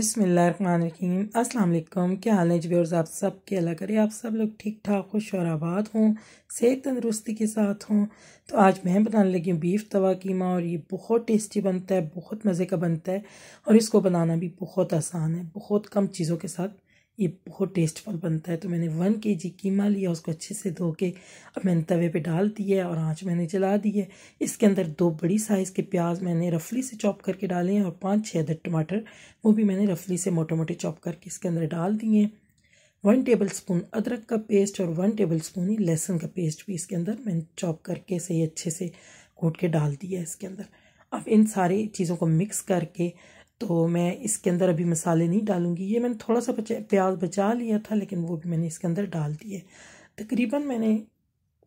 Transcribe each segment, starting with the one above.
बिसमीम अस्सलाम क्या हाल है जबर्स आप सब के अला करें आप सब लोग ठीक ठाक खुश और आबाद हों सेहत तंदरुस्ती के साथ हों तो आज मैं बनाने लगी हूँ बीफ तवा कीमा और ये बहुत टेस्टी बनता है बहुत मज़े का बनता है और इसको बनाना भी बहुत आसान है बहुत कम चीज़ों के साथ ये बहुत टेस्टफुल बनता है तो मैंने वन के जी कीमा लिया उसको अच्छे से धो के अब मैंने तवे पे डाल दिया है और आँच मैंने चला दी है इसके अंदर दो बड़ी साइज़ के प्याज मैंने रफली से चॉप करके डाले हैं और पाँच छः अदर टमाटर वो भी मैंने रफली से मोटे मोटे चॉप करके इसके अंदर डाल दिए हैं वन टेबल स्पून अदरक का पेस्ट और वन टेबल स्पून ही लहसुन का पेस्ट भी इसके अंदर मैंने चॉप करके सही अच्छे से घोट के डाल दिया है इसके अंदर अब इन सारी चीज़ों को मिक्स करके तो मैं इसके अंदर अभी मसाले नहीं डालूंगी ये मैंने थोड़ा सा बचा प्याज बचा लिया था लेकिन वो भी मैंने इसके अंदर डाल दिए तकरीबन मैंने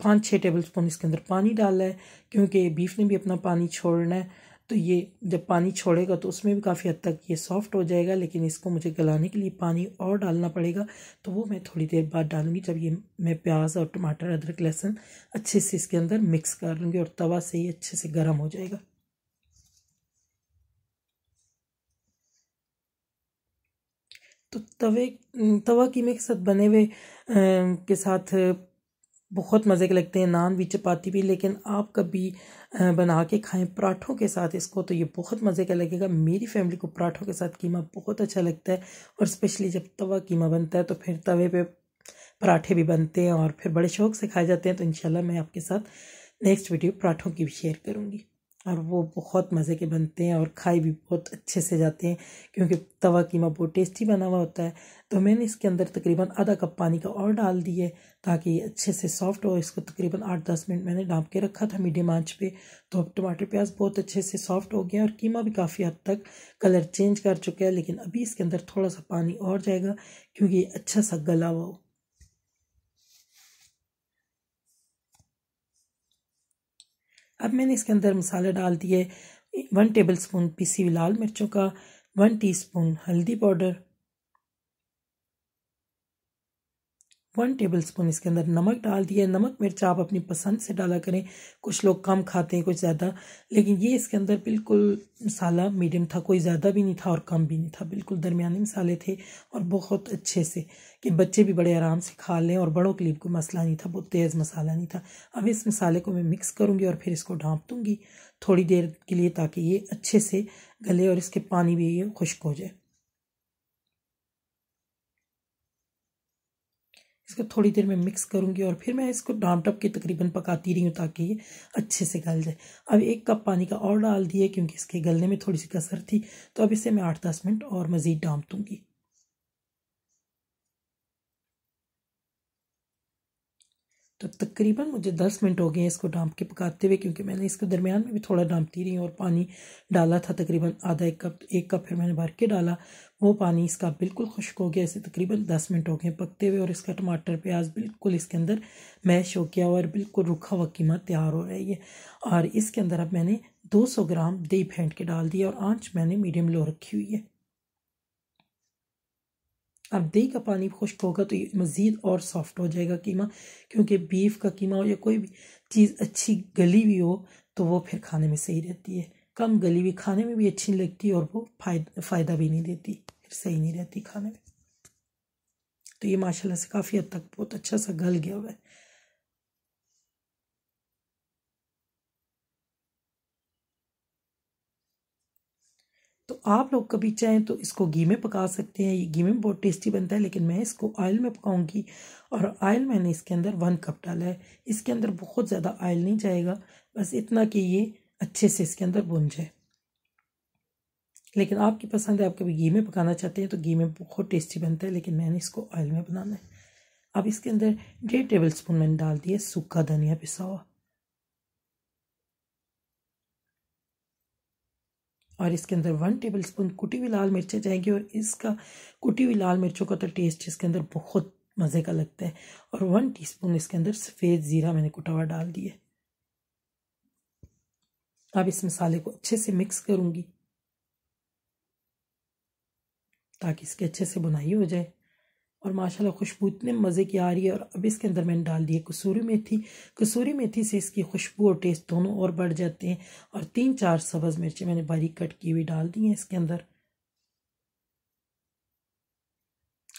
पाँच छः टेबल स्पून इसके अंदर पानी डाला है क्योंकि बीफ ने भी अपना पानी छोड़ना है तो ये जब पानी छोड़ेगा तो उसमें भी काफ़ी हद तक ये सॉफ्ट हो जाएगा लेकिन इसको मुझे गलाने के लिए पानी और डालना पड़ेगा तो वो मैं थोड़ी देर बाद डालूँगी जब ये मैं प्याज और टमाटर अदरक लहसुन अच्छे से इसके अंदर मिक्स कर लूँगी और तवा से ही अच्छे से गर्म हो जाएगा तो तवे तवा कीमे के साथ बने हुए के साथ बहुत मज़े के लगते हैं नान भी चपाती भी लेकिन आप कभी बना के खाएं पराठों के साथ इसको तो ये बहुत मज़े का लगेगा मेरी फैमिली को पराठों के साथ कीमा बहुत अच्छा लगता है और स्पेशली जब तवा कीमा बनता है तो फिर तवे पे पराठे भी बनते हैं और फिर बड़े शौक से खाए जाते हैं तो इन मैं आपके साथ नेक्स्ट वीडियो पराठों की भी शेयर करूँगी और वो बहुत मज़े के बनते हैं और खाए भी बहुत अच्छे से जाते हैं क्योंकि तवा कीमा बहुत टेस्टी बना हुआ होता है तो मैंने इसके अंदर तकरीबन आधा कप पानी का और डाल दिए ताकि अच्छे से सॉफ्ट हो इसको तकरीबन आठ दस मिनट मैंने डांप के रखा था मीडियम आंच पे तो अब टमाटर प्याज बहुत अच्छे से सॉफ्ट हो गया और कीमा भी काफ़ी हद तक कलर चेंज कर चुका है लेकिन अभी इसके अंदर थोड़ा सा पानी और जाएगा क्योंकि अच्छा सा गला हुआ हो अब मैंने इसके अंदर मसाले डाल दिए वन टेबल स्पून पीसी हुई लाल मिर्चों का वन टीस्पून हल्दी पाउडर वन टेबल स्पून इसके अंदर नमक डाल दिया नमक मिर्च आप अपनी पसंद से डाला करें कुछ लोग कम खाते हैं कुछ ज़्यादा लेकिन ये इसके अंदर बिल्कुल मसाला मीडियम था कोई ज़्यादा भी नहीं था और कम भी नहीं था बिल्कुल दरमियाने मसाले थे और बहुत अच्छे से कि बच्चे भी बड़े आराम से खा लें और बड़ों के लिए कोई मसाला नहीं था बहुत तेज़ मसाला नहीं था अब इस मसाले को मैं मिक्स करूँगी और फिर इसको ढाँप दूँगी थोड़ी देर के लिए ताकि ये अच्छे से गले और इसके पानी भी ये खुश्क हो जाए इसको थोड़ी देर में मिक्स करूँगी और फिर मैं इसको डाम टप के तकरीबन पकाती रही हूँ ताकि ये अच्छे से गल जाए अब एक कप पानी का और डाल दिए क्योंकि इसके गलने में थोड़ी सी कसर थी तो अब इसे मैं आठ दस मिनट और मज़ीद डांप दूँगी तो तकरीबन मुझे दस मिनट हो गए हैं इसको डांप के पकाते हुए क्योंकि मैंने इसके दरमियान में भी थोड़ा डांपती रही और पानी डाला था तकरीबन आधा एक कप एक कप फिर मैंने भर के डाला वो पानी इसका बिल्कुल खुश्क हो गया इसे तकरीबन दस मिनट हो गए पकते हुए और इसका टमाटर प्याज बिल्कुल इसके अंदर मैश हो गया और बिल्कुल रुखा वकीमा तैयार हो रहा है और इसके अंदर अब मैंने दो ग्राम दही फेंट के डाल दिया और आँच मैंने मीडियम लो रखी हुई है अब दही का पानी खुश्क होगा तो ये मज़ीद और सॉफ्ट हो जाएगा कीमा क्योंकि बीफ का कीमा हो या कोई भी चीज़ अच्छी गली हुई हो तो वो फिर खाने में सही रहती है कम गली हुई खाने में भी अच्छी नहीं लगती और वो फ़ायदा भी नहीं देती फिर सही नहीं रहती खाने में तो ये माशाल्लाह से काफ़ी हद तक बहुत अच्छा सा गल गया हुआ है तो आप लोग कभी चाहें तो इसको घी में पका सकते हैं ये घी में बहुत टेस्टी बनता है लेकिन मैं इसको ऑयल में पकाऊंगी और ऑयल मैंने इसके अंदर वन कप डाला है इसके अंदर बहुत ज़्यादा ऑयल नहीं जाएगा बस इतना कि ये अच्छे से इसके अंदर भुन जाए लेकिन आपकी पसंद है आप कभी घी में पकाना चाहते हैं तो घी में बहुत टेस्टी बनता है लेकिन मैंने इसको ऑयल में बनाना है अब इसके अंदर डेढ़ टेबल स्पून मैंने डाल दिया सूखा धनिया पिसा हुआ और इसके अंदर वन टेबल स्पून कुटी हुई लाल मिर्चें जाएंगी और इसका कुटी हुई लाल मिर्चों का तो टेस्ट इसके अंदर बहुत मज़े का लगता है और वन स्पून इसके अंदर सफ़ेद ज़ीरा मैंने कुटा हुआ डाल दिया अब इस मसाले को अच्छे से मिक्स करूँगी ताकि इसकी अच्छे से बुनाई हो जाए और माशाल्लाह खुशबू इतने मज़े की आ रही है और अब इसके अंदर मैंने डाल दी है कसूरी मेथी कसूरी मेथी से इसकी खुशबू और टेस्ट दोनों और बढ़ जाते हैं और तीन चार सब्ज़ मिर्चें मैंने बारीक कट की हुई डाल दी हैं इसके अंदर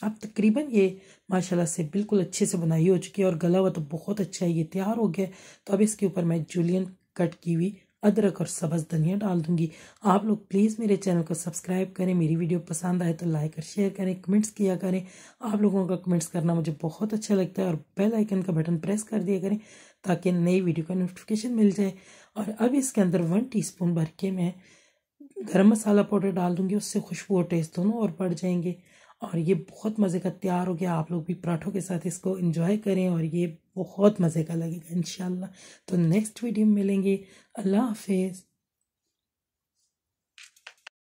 अब तकरीबन ये माशाल्लाह से बिल्कुल अच्छे से बनाई हो चुकी है और गला हुआ तो बहुत अच्छा है ये तैयार हो गया तो अब इसके ऊपर मैं जूलियन कट की हुई अदरक और सब्ज़ धनिया डाल दूंगी आप लोग प्लीज़ मेरे चैनल को सब्सक्राइब करें मेरी वीडियो पसंद आए तो लाइक और शेयर करें कमेंट्स किया करें आप लोगों का कमेंट्स करना मुझे बहुत अच्छा लगता है और बेल आइकन का बटन प्रेस कर दिया करें ताकि नई वीडियो का नोटिफिकेशन मिल जाए और अब इसके अंदर वन स्पून भर के मैं गर्म मसाला पाउडर डाल दूंगी उससे खुशबू और टेस्ट दोनों और बढ़ जाएंगे और ये बहुत मज़े का तैयार हो गया आप लोग भी पराठों के साथ इसको इन्जॉय करें और ये बहुत मज़े का लगेगा इन तो नेक्स्ट वीडियो में मिलेंगे अल्लाह हाफिज़